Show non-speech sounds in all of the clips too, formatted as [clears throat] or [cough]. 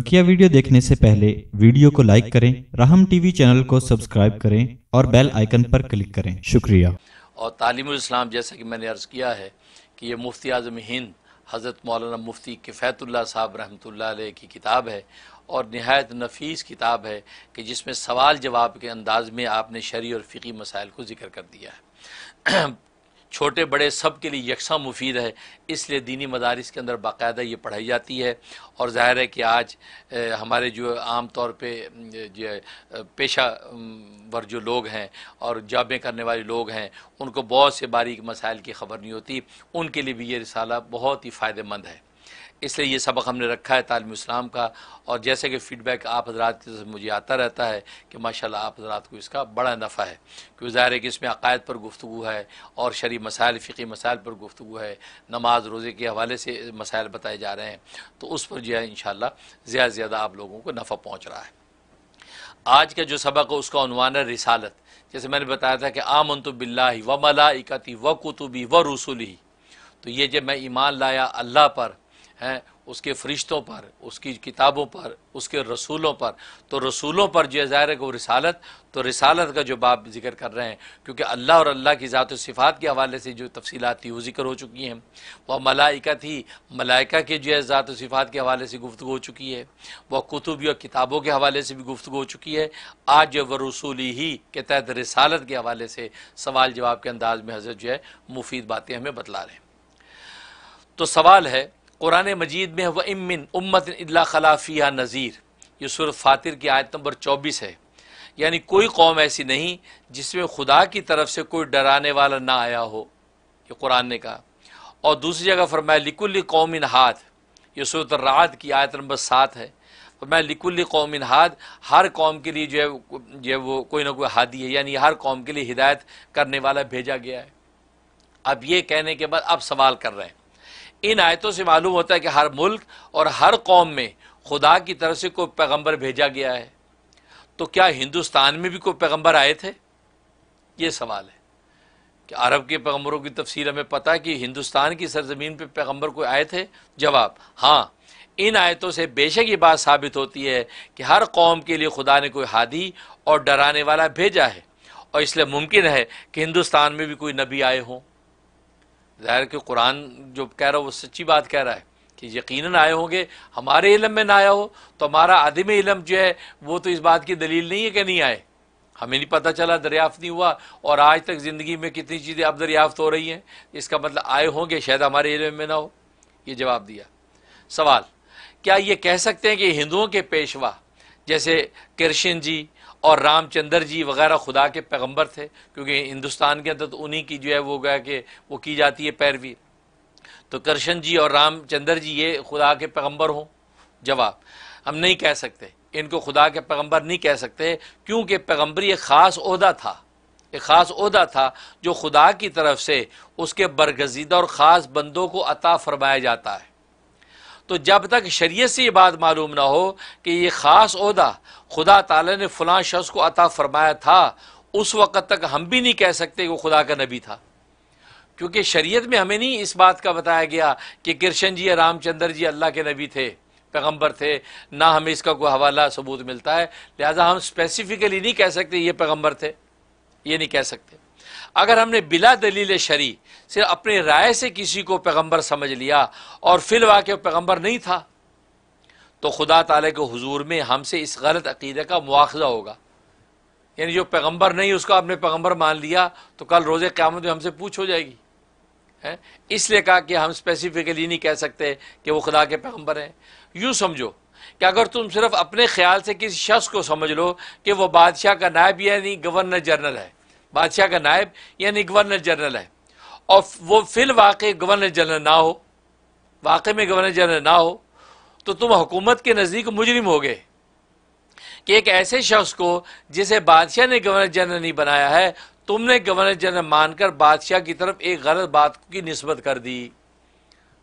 बकिया वीडियो देखने से पहले वीडियो को लाइक करें राहम टीवी चैनल को सब्सक्राइब करें और बेल आइकन पर क्लिक करें शुक्रिया और तालीम इस्लाम जैसा कि मैंने अर्ज़ किया है कि ये मुफ्ती आजम हिंद हज़रत मौलाना मुफ्ती किफ़ैतुल्ला साहब रहमत की किताब है और नहायत नफीस किताब है कि जिसमें सवाल जवाब के अंदाज़ में आपने शरी और फ़िकी मसाइल को ज़िक्र कर दिया है छोटे बड़े सब के लिए यकसा मुफीद है इसलिए दीनी मदारस के अंदर बाकायदा ये पढ़ाई जाती है और ज़ाहिर है कि आज हमारे जो आम तौर पे जो पेशा वर जो लोग हैं और जाबें करने वाले लोग हैं उनको बहुत से बारीक मसाइल की खबर नहीं होती उनके लिए भी ये रिसाला बहुत ही फ़ायदेमंद है इसलिए ये सबक हमने रखा है तालम इस्लाम का और जैसे कि फ़ीडबैक आप हजरात की तरफ मुझे आता रहता है कि माशा आप हजरात को इसका बड़ा नफ़ा है क्योंकि ज़ाहिर है कि इसमें अकायद पर गुफ्तु है और शरी मसाइल फ़िकी मसाइल पर गुफ्तु है नमाज रोज़े के हवाले से मसाइल बताए जा रहे हैं तो उस पर जो है इन शाला ज़्यादा से ज़्यादा आप लोगों को नफ़ा पहुँच रहा है आज का जो सबक है उसका अनवान है रिसालत जैसे मैंने बताया था कि आमन तो बिल्ला व मलाइकती व कुतुबी व ही तो ये जब मैं ईमान लाया अल्लाह पर हैं उसके फरिश्तों पर उसकी किताबों पर उसके रसूलों पर तो रसूलों पर जो ज़ाहिर है वो रिसालत तो रिसालत का जो बाप जिक्र कर रहे हैं क्योंकि अल्लाह और अल्लाह की ज़ात सिफ़ात के हवाले से जो तफसीलात थी वो जिक्र हो चुकी हैं वह मलाइका थी मलाइका के जो है ज़ात सिफ़ात के हवाले से गुफ्तु हो चुकी है वह कुतुब या किताबों के हवाले से भी गुफ्तु हो चुकी है आज जो वह रसूली ही के तहत रिसालत के हवाले से सवाल जवाब के अंदाज में हजरत जो है मुफीद बातें हमें बतला रहे हैं तो सवाल है कुरान मजीद में व इमिन उम्मत अदला खलाफिया नज़ीर ये सुर फातिर की आयत नंबर चौबीस है यानी कोई कौम ऐसी नहीं जिसमें खुदा की तरफ से कोई डराने वाला ना आया हो ये कुरान ने कहा और दूसरी जगह फरमाया लिकुल कौमिन हाथ ये सूरत रात की आयत नंबर सात है फरमाया लिकुल कौमिन हाथ हर कौम के लिए जो है जो है वो कोई ना कोई हादी है यानी हर कौम के लिए हिदायत करने वाला भेजा गया है अब ये कहने के बाद अब सवाल कर रहे हैं इन आयतों से मालूम होता है कि हर मुल्क और हर कौम में खुदा की तरफ से कोई पैगंबर भेजा गया है तो क्या हिंदुस्तान में भी कोई पैगंबर आए थे ये सवाल है कि अरब के पैगंबरों की तफसीर हमें पता है कि हिंदुस्तान की सरजमीन पर पैगंबर कोई आए थे जवाब हाँ इन आयतों से बेशक ये बात साबित होती है कि हर कौम के लिए खुदा ने कोई हादी और डराने वाला भेजा है और इसलिए मुमकिन है कि हिंदुस्तान में भी कोई नबी आए हों ज़ाहिर कि कुरान जो कह रहा है वो सच्ची बात कह रहा है कि यकीन आए होंगे हमारे इलम में ना आया हो तो हमारा आदम इलम जो है वो तो इस बात की दलील नहीं है कि नहीं आए हमें नहीं पता चला दरियाफ्त नहीं हुआ और आज तक ज़िंदगी में कितनी चीज़ें अब दरियाफ्त हो रही हैं इसका मतलब आए होंगे शायद हमारे इलम में ना हो ये जवाब दिया सवाल क्या ये कह सकते हैं कि हिंदुओं के पेशवा जैसे कृष्ण जी और रामचंद्र जी वगैरह खुदा के पैगंबर थे क्योंकि हिंदुस्तान के अंदर तो उन्हीं की जो है वो गया कि वो की जाती है पैरवी तो कृष्ण जी और रामचंद्र जी ये खुदा के पैगंबर हों जवाब हम नहीं कह सकते इनको खुदा के पैगंबर नहीं कह सकते क्योंकि पैगंबरी एक ख़ास अहदा था एक ख़ास अहदा था जो खुदा की तरफ से उसके बरगजीदा और ख़ास बंदों को अता फरमाया जाता है तो जब तक शरीय से ये बात मालूम ना हो कि ये ख़ास अहदा खुदा ताला ने फलां शख्स को अता फ़रमाया था उस वक़्त तक हम भी नहीं कह सकते वो खुदा का नबी था क्योंकि शरीयत में हमें नहीं इस बात का बताया गया कि कृष्ण जी या रामचंद्र जी अल्लाह के नबी थे पैगंबर थे ना हमें इसका कोई हवाला सबूत मिलता है लिहाजा हम स्पेसिफिकली नहीं कह सकते ये पैगंबर थे ये नहीं कह सकते अगर हमने बिला दलील शरी सिर्फ अपने राय से किसी को पैगंबर समझ लिया और फिर वाक्य पैगंबर नहीं था तो खुदा ताला के हजूर में हमसे इस गलत अकीदे का मुआवजा होगा यानी जो पैगंबर नहीं उसको आपने पैगंबर मान लिया तो कल रोज़ क़्यामत में हमसे पूछ हो जाएगी है इसलिए कहा कि हम स्पेसिफिकली नहीं कह सकते कि वो खुदा के पैगंबर हैं यूँ समझो कि अगर तुम सिर्फ अपने ख्याल से किसी शख्स को समझ लो कि वह बादशाह का नायब यानी गवर्नर जनरल है बादशाह का नायब यानी गवर्नर जनरल है और वो फिल वाक़ गवर्नर जनरल ना हो वाक में गवर्नर जनरल ना हो तो तुम हुकूमत के नज़दीक मुजरिम हो गए कि एक ऐसे शख्स को जिसे बादशाह ने गवर्नर जनरल नहीं बनाया है तुमने गवर्नर जनरल मानकर बादशाह की तरफ एक गलत बात की नस्बत कर दी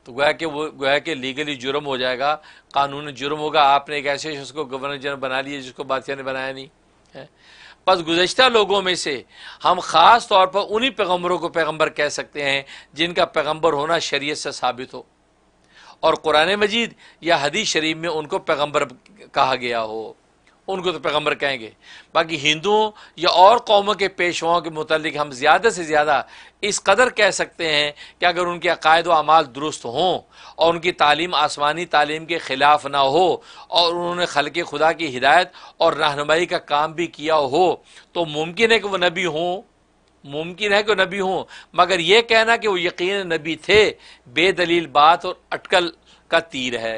तो गोया कि वो गोया कि लीगली जुर्म हो जाएगा कानून जुर्म होगा आपने एक ऐसे शख्स को गवर्नर जनरल बना लिया जिसको बादशाह ने बनाया नहीं है बस गुज्त लोगों में से हम ख़ास तौर पर उन्हीं पैगम्बरों को पैगम्बर कह सकते हैं जिनका पैगम्बर होना शरीय से साबित हो और कुरान मजीद या हदी शरीफ में उनको पैगम्बर कहा गया हो उनको तो पैगम्बर कहेंगे बाकी हिंदुओं या और कौमों के पेशवाओं के मतलब हम ज़्यादा से ज़्यादा इस कदर कह सकते हैं कि अगर उनके अकायद अमाल दुरुस्त हों और उनकी तालीम आसमानी तालीम के ख़िलाफ़ ना हो और उन्होंने खल खुदा की हिदायत और रहनमाई का काम भी किया हो तो मुमकिन है कि वह नबी हों मुमकिन है कि नबी हों मगर यह कहना कि वो यकीन नबी थे बेदलील बात और अटकल का तीर है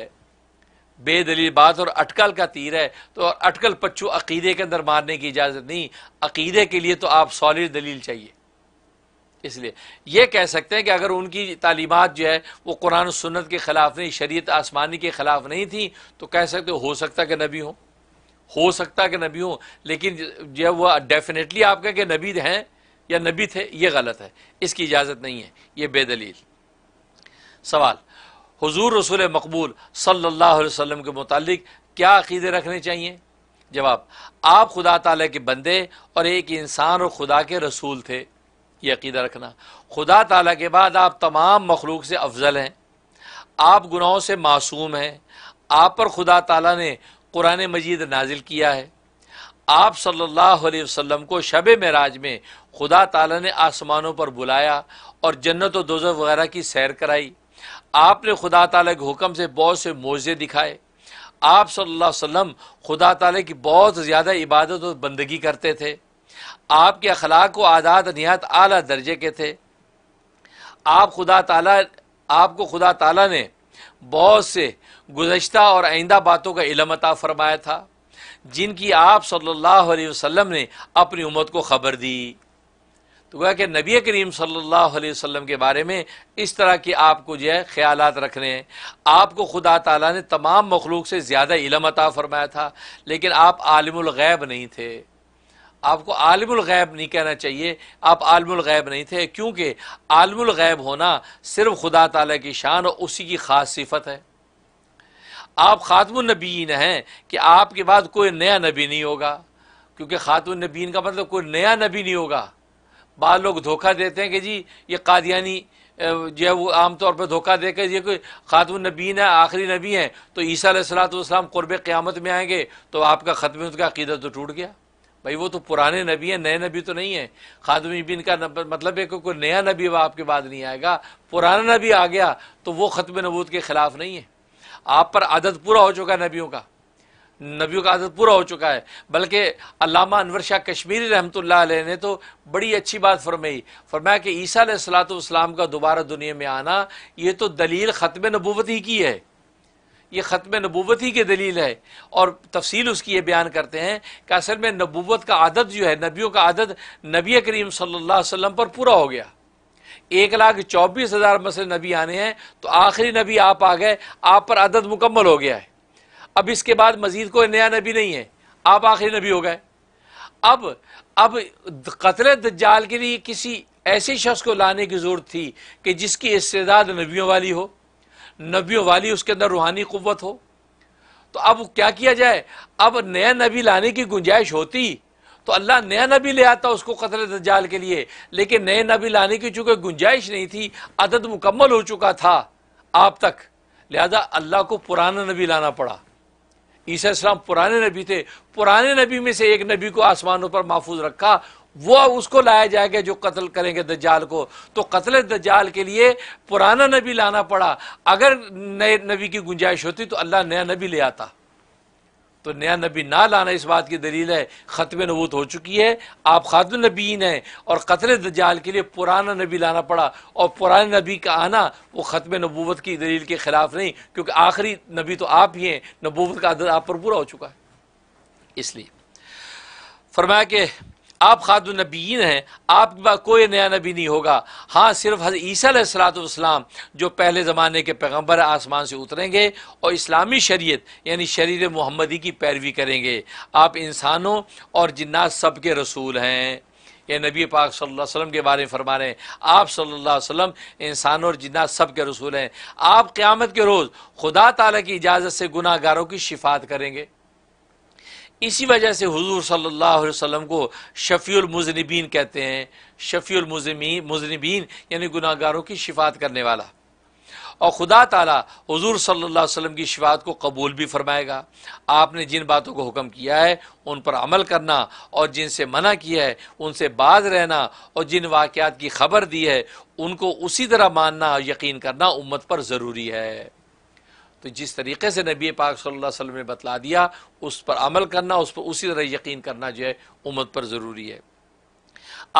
बेदलील बात और अटकल का तीर है तो और अटकल पच्चू अकीदे के अंदर मारने की इजाज़त नहीं अकीदे के लिए तो आप सॉलिड दलील चाहिए इसलिए यह कह सकते हैं कि अगर उनकी तालीमत जो है वो कुरान सुन्नत के ख़िलाफ़ नहीं शरीत आसमानी के ख़िलाफ़ नहीं थी तो कह सकते हो सकता कि नबी हों हो सकता कि नबी हों लेकिन जो है वह डेफिनेटली आप कहें कि नबी हैं या नबी थे ये गलत है इसकी इजाज़त नहीं है ये बेदलील सवाल हजूर रसूल मकबूल सल्ला अलैहि के मुतल क्या अकीदे रखने चाहिए जवाब आप खुदा ताला के बंदे और एक इंसान और खुदा के रसूल थे ये अकीदा रखना खुदा ताला के बाद आप तमाम मखलूक से अफजल हैं आप गुनाहों से मासूम हैं आप पर खुदा तला ने कुरान मजीद नाजिल किया है आप सल्लल्लाहु अलैहि वसल्लम को शब मराज में खुदा तला ने आसमानों पर बुलाया और जन्नत और वगैरह की सैर कराई आपने खुदा तला के हुक्म से बहुत से मोज़े दिखाए आप सल्ला अलैहि खुदा तला की बहुत ज़्यादा इबादत और बंदगी करते थे आपके अखलाक व आदात नहायत अली दर्जे के थे आप खुदा तला आपको खुदा तला ने बहुत से गुजशत और आइंदा बातों का इलम अता फरमाया था जिनकी आप सल्ला वसम ने अपनी उमत को खबर दी तो गोया कि नबी करीम सल्लल्लाहु अलैहि वसल्लम के बारे में इस तरह के आपको जो है ख्याल रखने हैं आपको खुदा ताला ने तमाम मखलूक से ज़्यादा इलम अता फरमाया था लेकिन आप आलमुलगैब नहीं थे आपको आलमुलगैब नहीं कहना चाहिए आप आलमैब नहीं थे क्योंकि आलमैब होना सिर्फ खुदा तला की शान और उसी की ख़ास सिफत है आप ख़ातमनबीन हैं कि आपके बाद कोई नया नबी नहीं होगा क्योंकि ख़ातुनबीन का मतलब कोई नया नबी नहीं होगा बाद लोग धोखा देते हैं कि जी ये कादियानी जो है वो आमतौर पर धोखा देकर ये कोई खातून नबीन है आखिरी नबी हैं तो ईसा सलातम क़ुरब क़्यामत में आएंगे तो आपका ख़त्म उनका अकीदत तो टूट गया भाई वो तो पुराने नबी हैं नए नबी तो नहीं है खादम बिन का मतलब है कि कोई नया नबी वह आपके बाद नहीं आएगा पुराना नबी आ गया तो वो ख़त्म नबूत के ख़िलाफ़ नहीं है आप पर आदत पूरा हो चुका नबियों का नबियों का आदत पूरा हो चुका है बल्कि अलामा अनवर शाह कश्मीरी रहमत ने तो बड़ी अच्छी बात फरमाई फरमाया कि ईसा सलातम का दोबारा दुनिया में आना ये तो दलील ख़त्म नबूवत ही की है ये ख़त्म नबूवत ही की दलील है और तफसील उसकी ये बयान करते हैं कि असल में नबूवत का आदत जो है नबियों का आदत नबी करीम सल्ला वसम पर पूरा हो गया एक लाख चौबीस हज़ार मसल नबी आने हैं तो आखिरी नबी आप आ गए आप पर आदत मुकम्मल हो गया है अब इसके बाद मजीद कोई नया नबी नहीं है आप आखिरी नबी हो गए अब अब कतल दज्जाल के लिए किसी ऐसे शख्स को लाने की ज़रूरत थी कि जिसकी इस्तेदाद नबियों वाली हो नबियों वाली उसके अंदर रूहानी कुत हो तो अब क्या किया जाए अब नया नबी लाने की गुंजाइश होती तो अल्लाह नया नबी ले आता उसको कतल दज्जाल के लिए लेकिन नए नबी लाने की चूँकि गुंजाइश नहीं थी अदद मुकम्मल हो चुका था आप तक लिहाजा अल्लाह को पुराना नबी लाना पड़ा ईसा इस्लाम पुराने नबी थे पुराने नबी में से एक नबी को आसमानों पर महफूज रखा वो उसको लाया जाएगा जो कत्ल करेंगे दज्जाल को तो कत्ल दज्जाल के लिए पुराना नबी लाना पड़ा अगर नए नबी की गुंजाइश होती तो अल्लाह नया नबी ले आता तो नया नबी ना लाना इस बात की दलील है ख़त्म नबूत हो चुकी है आप खातुल नबीन हैं और कतरे दजाल के लिए पुराना नबी लाना पड़ा और पुराने नबी का आना वो ख़त्म नबूत की दलील के ख़िलाफ़ नहीं क्योंकि आखिरी नबी तो आप ही हैं नबूत का आदर आप पर पूरा हो चुका है इसलिए फरमाया कि आप नबीन हैं आपके पास कोई नया नबी नहीं होगा हाँ सिर्फ हज ईसा सलातम जो पहले ज़माने के पैगम्बर आसमान से उतरेंगे और इस्लामी शरीय यानी शरीर मोहम्मदी की पैरवी करेंगे आप इंसानों और जिन्नात सब के रसूल हैं ये नबी पाक सल्लल्लाहु अलैहि वसल्लम के बारे में फरमा रहे हैं आप सल्लल्लाहु अलैहि वसल्लम इंसान और जिन्ना सब के रसूल हैं आप क़्यामत के रोज़ खुदा ताला की इजाज़त से गुनाहगारों की शिफात करेंगे इसी वजह से हुजूर सल्लल्लाहु अलैहि वसल्लम को शफ़ील मुजनबीन कहते हैं शफ़ील मुजनबीन यानी गुनाहगारों की शिफात करने वाला और ख़ुदा ताला हुजूर सल्लल्लाहु अलैहि वसल्लम की शिफात को कबूल भी फरमाएगा आपने जिन बातों को हुक्म किया है उन पर अमल करना और जिनसे मना किया है उनसे बाज रहना और जिन वाक़ात की खबर दी है उनको उसी तरह मानना और यकीन करना उम्मत पर ज़रूरी है तो जिस तरीके से नबी पाक सल्लल्लाहु अलैहि वसल्लम ने बतला दिया उस पर अमल करना उस पर उसी तरह यकीन करना जो है उम्मत पर ज़रूरी है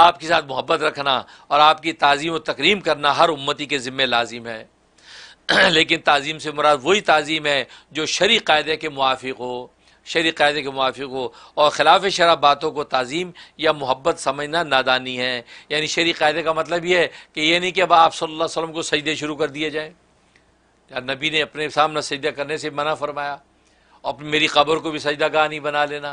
आपके साथ मोहब्बत रखना और आपकी ताज़ीम और तकरीम करना हर उम्मती के ज़िम्मे लाजिम है [clears throat] लेकिन ताज़ीम से मुराद वही ताज़ीम है जो शरी कायदे के मुआफ़ हो शरी कायदे के मुआफ़ हो और ख़िलाफ़ शरा बातों को तज़ीम या मोहब्बत समझना नादानी है यानी शरी कायदे का मतलब ये है कि ये नहीं कि अब आप सल्लल्लाहु अलैहि वसल्लम को सजदे शुरू कर दिए जाएँ या नबी ने अपने सामने सजदा करने से मना फरमाया और मेरी ख़बर को भी सजदा गाह नहीं बना लेना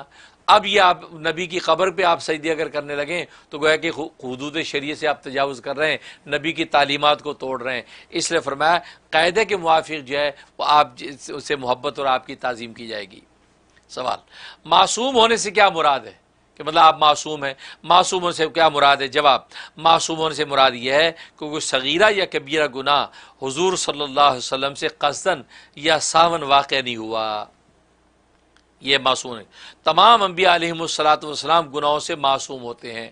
अब ये आप नबी की ख़बर पे आप सजदे अगर करने लगें तो गोया कि हदूद शरीय से आप तजावज़ कर रहे हैं नबी की तालीमत को तोड़ रहे हैं इसलिए फरमाया कायदे के मुआफ़ जो है वो आप उससे मोहब्बत और आपकी तज़ीम की जाएगी सवाल मासूम होने से क्या मुराद है कि मतलब आप मासूम हैं मासूमों से क्या मुराद है जवाब मासूमों से मुराद यह है कि कोई सगीरा या कबीरा गुना हुजूर सल्लल्लाहु अलैहि वसल्लम से कसदन या सावन वाक़ नहीं हुआ ये मासूम है तमाम अम्बिया सलाम गुनाहों से मासूम होते हैं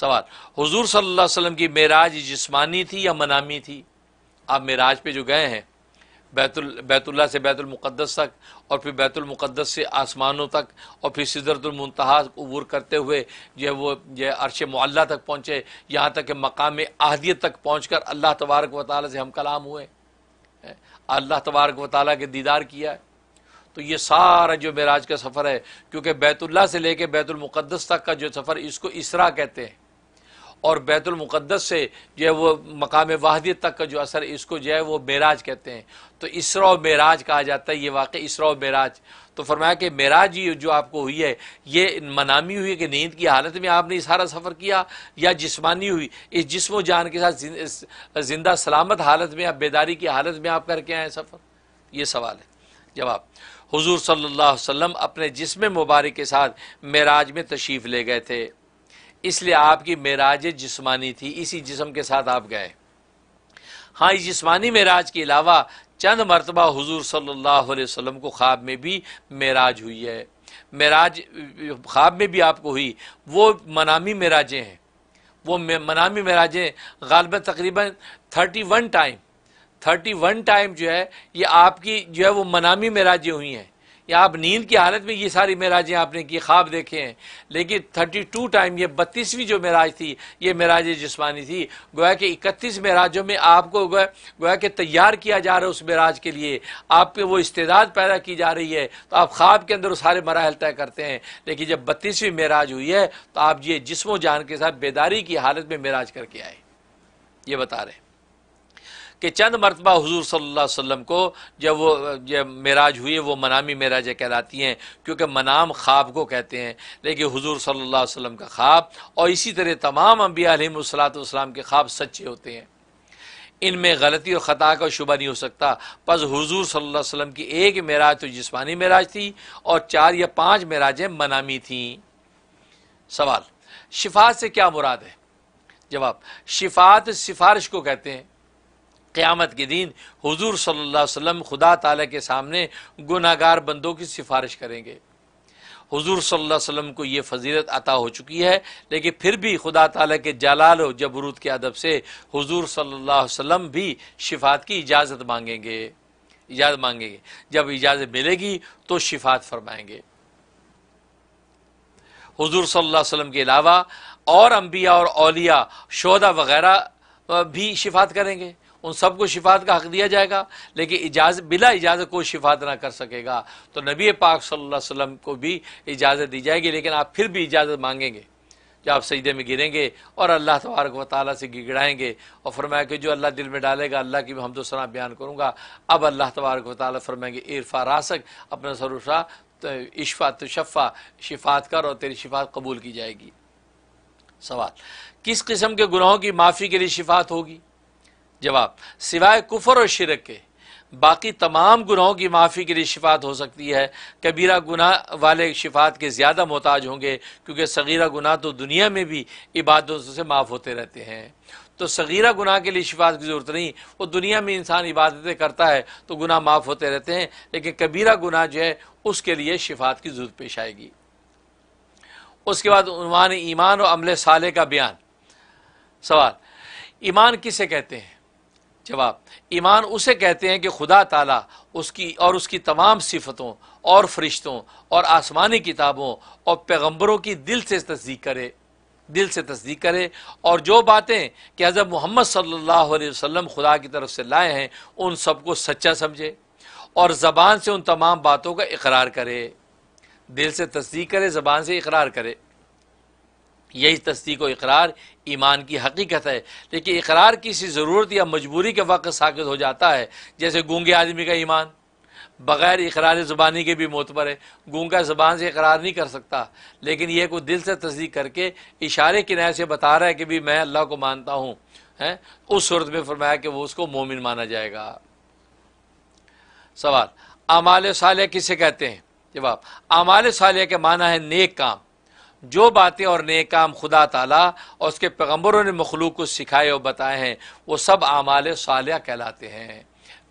सवाल हुजूर सल्लल्लाहु अलैहि वसल्लम की मेराज जिस्मानी थी या मनामी थी आप मेराज पे जो गए हैं बैतुल बैतुल्ला से बैतुलमक़दस तक और फिर बैतुलमक़दस से आसमानों तक और फिर सिदरतुलमतहा अबूर करते हुए जो है वो जो अरश मुल्ला तक पहुँचे यहाँ तक कि मकाम अहदियत तक पहुँच कर अल्लाह तबारक व ताली से हम कलाम हुए अल्लाह तबारक व ताली के दीदार किया है तो ये सारा जो मेराज का सफ़र है क्योंकि बैतुल्ला से लेके बैतुलमक़दस तक का जो सफ़र इसको इसरा कहते हैं और बैतुल से जो है वो मकाम वाहदियत तक का जो असर इसको जो है वो मेराज कहते हैं तो इसरा मेराज कहा जाता है ये वाक़ इसरा मेराज तो फरमाया कि मेराज ये जो आपको हुई है ये मनामी हुई है कि नींद की हालत में आपने सारा सफ़र किया या जिस्मानी हुई इस जिसम जान के साथ ज़िंदा सलामत हालत में आप बेदारी की हालत में आप करके आए सफ़र ये सवाल है जवाब हुजूर सल्लल्लाहु अलैहि वसल्लम अपने जिस्म मुबारक के साथ मेराज में तशरीफ़ ले गए थे इसलिए आपकी मेराज जिस्मानी थी इसी जिसम के साथ आप गए हाँ इस जिस्मानी मेराज के अलावा चंद मरतबा हुजूर सल्लल्लाहु अलैहि वसल्लम को ख्वाब में भी मेराज हुई है मेराज ख्वाब में भी आपको हुई वो मनामी मेराजें हैं वो मनामी मेराजें गालबा तकरीबन thirty one time thirty one time जो है ये आपकी जो है वो मनामी मेराजें हुई हैं या आप नींद की हालत में ये सारी मेराजें आपने की ख्वाब देखे हैं लेकिन थर्टी टू टाइम ये बत्तीसवीं जो मेराज थी ये मेराज जिसमानी थी गोया कि इकतीस मेराजों में आपको गोया गोया कि तैयार किया जा रहा है उस मेराज के लिए आपके वो इस्तेदाद पैदा की जा रही है तो आप ख्वाब के अंदर वो सारे मराहल तय करते हैं लेकिन जब बत्तीसवीं मेराज हुई है तो आप ये जिसमो जान के साथ बेदारी की हालत में मेराज करके आए ये बता रहे हैं कि चंद मरतबा हजूर सल्ला वसम को जब वो जब मराज हुई वो मनामी मराज कहलाती हैं क्योंकि मनाम ख्वाब को कहते हैं लेकिन हजूर सल्ला वसम का ख्वाब और इसी तरह तमाम अम्बियालाम के ख्वाब सच्चे होते हैं इनमें गलती और ख़ता का शुबा नहीं हो सकता बस हजूर सल्लल्लाहु अलैहि की एक मराज तो जिसमानी मराज थी और चार या पांच मराजें मनामी थी सवाल शिफात से क्या मुराद है जवाब शिफात सिफारिश को कहते हैं क़्यामत के दिन हुजूर सल्लल्लाहु अलैहि वसल्लम खुदा ताला के सामने गुनागार बंदों की सिफारिश करेंगे हुजूर सल्लल्लाहु अलैहि वसल्लम को ये फजीलत अता हो चुकी है लेकिन फिर भी खुदा ताला के जलाल जबरूद के अदब से हुजूर सल्लल्लाहु अलैहि वसल्लम भी शिफात की इजाज़त मांगेंगे इजाज़त मांगेंगे जब इजाज़त मिलेगी तो शिफात फरमाएंगे हजूर सल्ला अलैहि के अलावा और अम्बिया और अलिया शहदा वगैरह भी शिफात करेंगे उन सबको शिफात का हक दिया जाएगा लेकिन इजाज़ बिला इजाज़त कोई शिफात ना कर सकेगा तो नबी पाक सल्लल्लाहु अलैहि वसल्लम को भी इजाज़त दी जाएगी लेकिन आप फिर भी इजाज़त मांगेंगे जो आप सजदे में गिरेंगे और अल्लाह तबारक व ताली से गिगड़ाएंगे और फरमाया कि जो अल्लाह दिल में डालेगा अल्लाह की हम सना बयान करूँगा अब अल्लाह तबारक व ताली फरमाएंगे इरफा रासक अपना सरुशा तो इशफा तशफ़ा शिफात कर और तेरी शिफात कबूल की जाएगी सवाल किस किस्म के गुनाहों की माफ़ी के लिए शिफात होगी जवाब सिवाय कुफर और शिरक के बाकी तमाम गुनाहों की माफ़ी के लिए शिफात हो सकती है कबीरा गुनाह वाले शिफात के ज़्यादा मोहताज होंगे क्योंकि सगीरा गुनाह तो दुनिया में भी इबादतों से माफ़ होते रहते हैं तो सगीरा गुनाह के लिए शिफात की ज़रूरत नहीं वो दुनिया में इंसान इबादतें करता है तो गुनाह माफ़ होते रहते हैं लेकिन कबीरा गुनाह जो है उसके लिए शिफात की ज़रूरत पेश आएगी उसके बाद ईमान और अमले साले का बयान सवाल ईमान किसे कहते हैं जवाब ईमान उसे कहते हैं कि खुदा ताला उसकी और उसकी तमाम सिफतों और फरिश्तों और आसमानी किताबों और पैगंबरों की दिल से तस्दीक करे दिल से तस्दीक करे और जो बातें कि हज़रत मोहम्मद सल्लल्लाहु अलैहि वसल्लम खुदा की तरफ से लाए हैं उन सबको सच्चा समझे और ज़बान से उन तमाम बातों का इकरार करे दिल से तस्दीक करे ज़बान से इकरार करे यही तस्दीक व इकरार ईमान की हकीकत है लेकिन इकरार किसी ज़रूरत या मजबूरी के वक्त साकित हो जाता है जैसे गूंगे आदमी का ईमान बग़ैर इकरार ज़ुबानी के भी मोतबर है गूंगा ज़बान से इकरार नहीं कर सकता लेकिन यह को दिल से तस्दीक करके इशारे नए से बता रहा है कि भी मैं अल्लाह को मानता हूँ हैं उस सूरत में फरमाया कि वो उसको मोमिन माना जाएगा सवाल अमाल साल किसे कहते हैं जवाब अमाल साले के माना है नेक काम जो बातें और नए काम खुदा ताला और उसके पैगम्बरों ने मखलूक को सिखाए और बताए हैं वो सब आमाल सालिया कहलाते हैं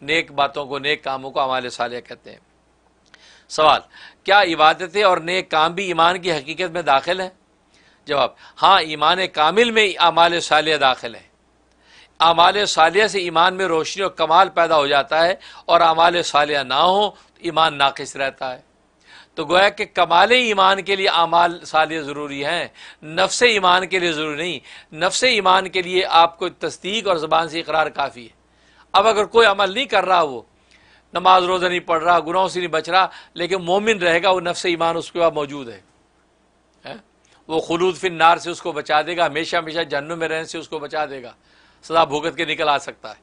नेक बातों को नेक कामों को आमाल सालिया कहते हैं सवाल क्या इबादतें और नेक काम भी ईमान की हकीकत में दाखिल हैं जवाब हाँ ईमान कामिल में आमाल सालिया दाखिल है आमाल सालिया से ईमान में रोशनी और कमाल पैदा हो जाता है और आमाल सालिया ना हो तो ईमान नाकस रहता है तो गोया कि कमाल ईमान के लिए अमाल साल ज़रूरी हैं नफ्स ईमान के लिए ज़रूरी नहीं नफ्स ईमान के लिए आपको तस्दीक और ज़बान से इकरार काफ़ी है अब अगर कोई अमल नहीं कर रहा वो नमाज रोज़ा नहीं पढ़ रहा गुनाहों से नहीं बच रहा लेकिन मोमिन रहेगा वो नफ्स ईमान उसके बाद मौजूद है, है? वो खलूद फिन नार से उसको बचा देगा हमेशा हमेशा जहनम में रहने से उसको बचा देगा सदा भुगत के निकल आ सकता है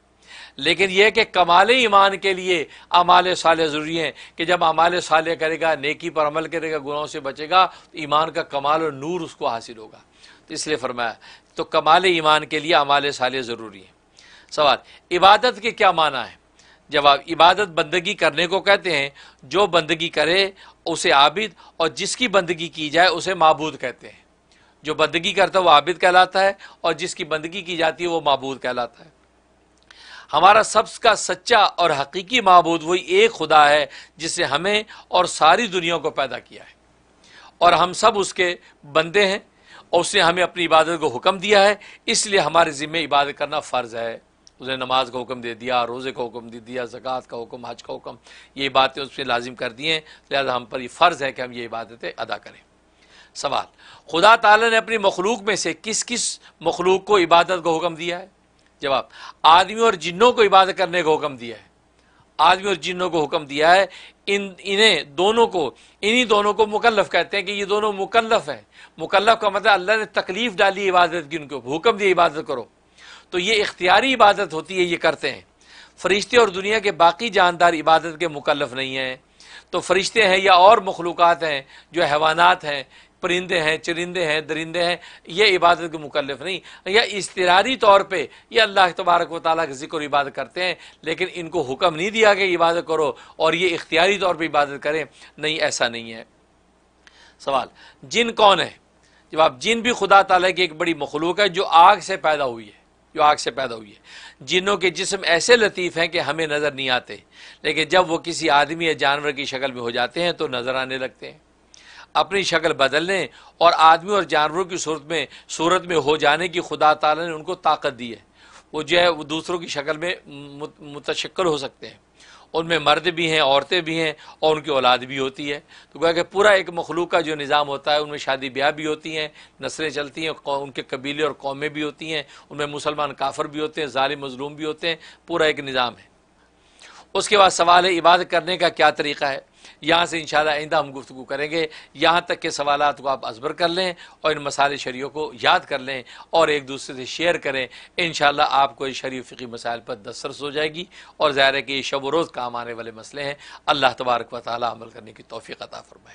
लेकिन यह कि कमाल ईमान के लिए अमाल साल ज़रूरी हैं कि जब अमाल साल करेगा नेकी पर अमल करेगा गुनाहों से बचेगा तो ईमान का कमाल और नूर उसको हासिल होगा तो इसलिए फरमाया तो कमाल ईमान के लिए अमाल साल ज़रूरी हैं सवाल इबादत के क्या माना है जवाब इबादत बंदगी करने को कहते हैं जो बंदगी करे उसे आबिद और जिसकी बंदगी की जाए उसे मबूद कहते हैं जो बंदगी करता है वो आबिद कहलाता है और जिसकी बंदगी की जाती है वो मबूद कहलाता है हमारा सबका का सच्चा और हकीकी महबूद वही एक खुदा है जिसे हमें और सारी दुनिया को पैदा किया है और हम सब उसके बंदे हैं और उसने हमें अपनी इबादत को हुक्म दिया है इसलिए हमारे ज़िम्मे इबादत करना फ़र्ज़ है उसने नमाज का हुक्म दे दिया रोज़े का हुक्म दे दिया ज़क़़त का हुक्म हज का हुक्म ये बातें उसने लाजिम कर दी हैं लिहाजा हम पर ये फ़र्ज़ है कि हम ये इबादतें अदा करें सवाल खुदा ताला ने अपनी मखलूक में से किस किस मखलूक को इबादत का हुक्म दिया है जवाब आदमी और जिन्नों को इबादत करने का हुक्म दिया है आदमी और जिन्नों को हुक्म दिया है इन इन्हें दोनों को इन्हीं दोनों को मुकल्लफ कहते हैं कि ये दोनों मुकल्लफ हैं मुकल्लफ का मतलब अल्लाह ने तकलीफ डाली इबादत की उनको हुक्म दिया इबादत करो तो ये इख्तियारी इबादत होती है ये करते हैं फरिश्ते और दुनिया के बाकी जानदार इबादत के मुकल्लफ नहीं हैं तो फरिश्ते हैं या और मखलूक हैं जो हैवानात हैं परिंदे हैं चरिंदे हैं दरिंदे हैं ये इबादत के मुकलफ नहीं या इसतरारी तौर पर यह अल्लाह तबारक व ताली का जिक्र इबादत करते हैं लेकिन इनको हुक्म नहीं दिया कि इबादत करो और ये इख्तियारी तौर पर इबादत करें नहीं ऐसा नहीं है सवाल जिन कौन है जब आप जिन भी खुदा तला की एक बड़ी मखलूक है जो आग से पैदा हुई है जो आग से पैदा हुई है जिनों के जिसम ऐसे लतीफ़ हैं कि हमें नज़र नहीं आते लेकिन जब वो किसी आदमी या जानवर की शक्ल में हो जाते हैं तो नज़र आने लगते हैं अपनी शक्ल बदलने और आदमी और जानवरों की सूरत में सूरत में हो जाने की खुदा तला ने उनको ताकत दी है वो जो है वो दूसरों की शक्ल में मुतशक्ल हो सकते हैं उनमें मर्द भी हैं औरतें भी हैं और उनकी औलाद भी होती है तो गोया कि पूरा एक मखलूक का जो निज़ाम होता है उनमें शादी ब्याह भी होती हैं नस्लें चलती हैं उनके कबीले और कौमें भी होती हैं उनमें मुसलमान काफर भी होते हैं ालिम मजलूम भी होते हैं पूरा एक निज़ाम है उसके बाद सवाल है इबादत करने का क्या तरीका है यहाँ से इन आइंदा हम गुफ्तु करेंगे यहाँ तक के सवाल को आप असबर कर लें और इन मसाले शरीयों को याद कर लें और एक दूसरे से शेयर करें इन आपको इस शरीय फ़िकी मसाइल पर दस्तरस हो जाएगी और ज़ाहिर है कि ये शब रोज़ काम आने वाले मसले हैं अल्लाह तबारक वाली अमल करने की तोफ़ी अता फरमाए